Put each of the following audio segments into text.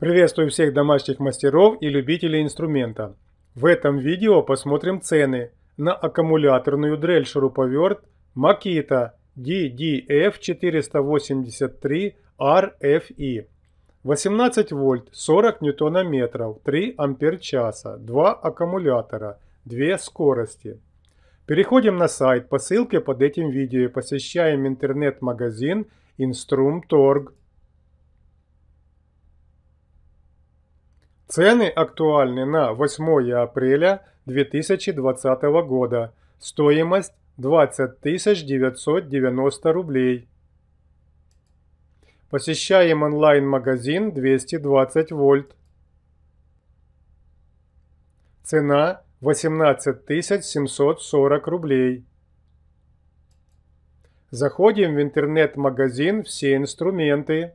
Приветствую всех домашних мастеров и любителей инструмента. В этом видео посмотрим цены на аккумуляторную дрель шуруповерт Makita DDF483RFE 18 вольт 40 ньютонометров 3 ампер часа 2 аккумулятора 2 скорости. Переходим на сайт по ссылке под этим видео и посещаем интернет-магазин Instrum.org. Цены актуальны на 8 апреля 2020 года. Стоимость 20 990 рублей. Посещаем онлайн-магазин 220 вольт. Цена 18 740 рублей. Заходим в интернет-магазин «Все инструменты».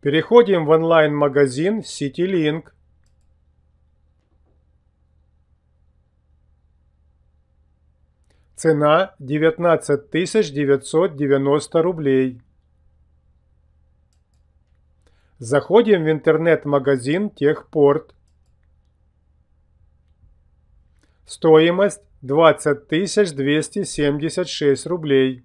Переходим в онлайн-магазин CityLink. Цена 19 990 рублей. Заходим в интернет-магазин Техпорт. Стоимость 20 276 рублей.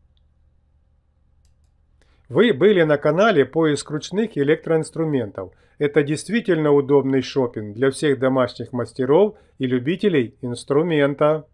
Вы были на канале «Поиск ручных электроинструментов». Это действительно удобный шопинг для всех домашних мастеров и любителей инструмента.